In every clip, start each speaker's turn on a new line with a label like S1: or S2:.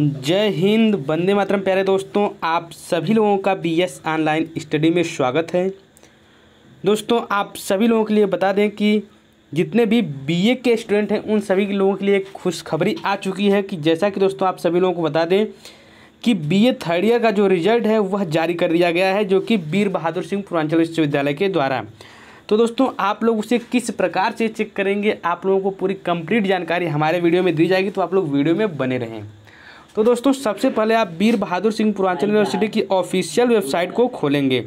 S1: जय हिंद बंदे मातरम प्यारे दोस्तों आप सभी लोगों का बीएस ऑनलाइन स्टडी में स्वागत है दोस्तों आप सभी लोगों के लिए बता दें कि जितने भी बीए के स्टूडेंट हैं उन सभी लोगों के लिए एक खुशखबरी आ चुकी है कि जैसा कि दोस्तों आप सभी लोगों को बता दें कि बीए थर्ड ईयर का जो रिजल्ट है वह जारी कर दिया गया है जो कि वीर बहादुर सिंह पूर्वांचल विश्वविद्यालय के द्वारा तो दोस्तों आप लोग उसे किस प्रकार से चेक करेंगे आप लोगों को पूरी कंप्लीट जानकारी हमारे वीडियो में दी जाएगी तो आप लोग वीडियो में बने रहें तो दोस्तों सबसे पहले आप वीर बहादुर सिंह पूर्वांचल यूनिवर्सिटी हाँ हाँ। की ऑफिशियल वेबसाइट को खोलेंगे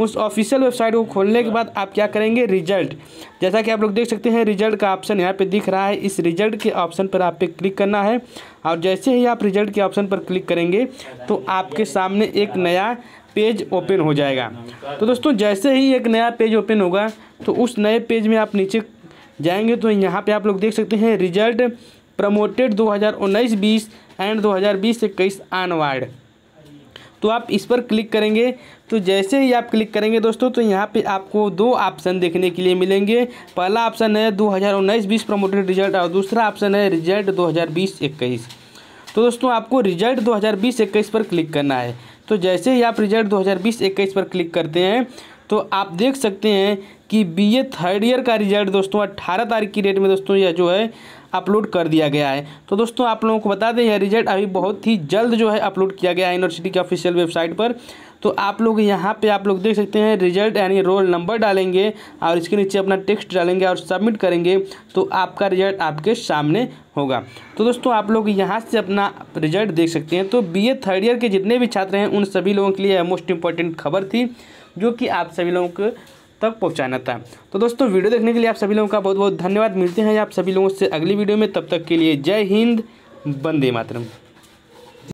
S1: उस ऑफिशियल वेबसाइट को खोलने के बाद आप क्या करेंगे रिजल्ट जैसा कि आप लोग देख सकते हैं रिजल्ट का ऑप्शन यहाँ पे दिख रहा है इस रिजल्ट के ऑप्शन पर आप पे क्लिक करना है और जैसे ही आप रिजल्ट के ऑप्शन पर क्लिक करेंगे तो आपके सामने एक नया पेज ओपन हो जाएगा तो दोस्तों जैसे ही एक नया पेज ओपन होगा तो उस नए पेज में आप नीचे जाएंगे तो यहाँ पे आप लोग देख सकते हैं रिजल्ट प्रमोटेड 2019-20 एंड 2020-21 ऑनवर्ड तो आप इस पर क्लिक करेंगे तो जैसे ही आप क्लिक करेंगे दोस्तों तो यहाँ पे आपको दो ऑप्शन देखने के लिए मिलेंगे पहला ऑप्शन है दो हज़ार उन्नीस बीस प्रमोटेड रिजल्ट और दूसरा ऑप्शन है रिजल्ट दो हज़ार बीस इक्कीस तो दोस्तों आपको रिजल्ट दो हज़ार बीस इक्कीस पर क्लिक करना है तो जैसे ही आप रिजल्ट दो हज़ार बीस इक्कीस पर क्लिक करते हैं तो आप देख सकते हैं कि बीए थर्ड ईयर का रिजल्ट दोस्तों अट्ठारह तारीख की डेट में दोस्तों यह जो है अपलोड कर दिया गया है तो दोस्तों आप लोगों को बता दें यह रिजल्ट अभी बहुत ही जल्द जो है अपलोड किया गया है यूनिवर्सिटी की ऑफिशियल वेबसाइट पर तो आप लोग यहाँ पे आप लोग देख सकते हैं रिजल्ट यानी रोल नंबर डालेंगे और इसके नीचे अपना टेक्स्ट डालेंगे और सबमिट करेंगे तो आपका रिजल्ट आपके सामने होगा तो दोस्तों आप लोग यहाँ से अपना रिजल्ट देख सकते हैं तो बीए थर्ड ईयर के जितने भी छात्र हैं उन सभी लोगों के लिए मोस्ट इंपॉर्टेंट खबर थी जो कि आप सभी लोगों को तक पहुँचाना था तो दोस्तों वीडियो देखने के लिए आप सभी लोगों का बहुत बहुत धन्यवाद मिलते हैं आप सभी लोगों से अगली वीडियो में तब तक के लिए जय हिंद बंदे मातरम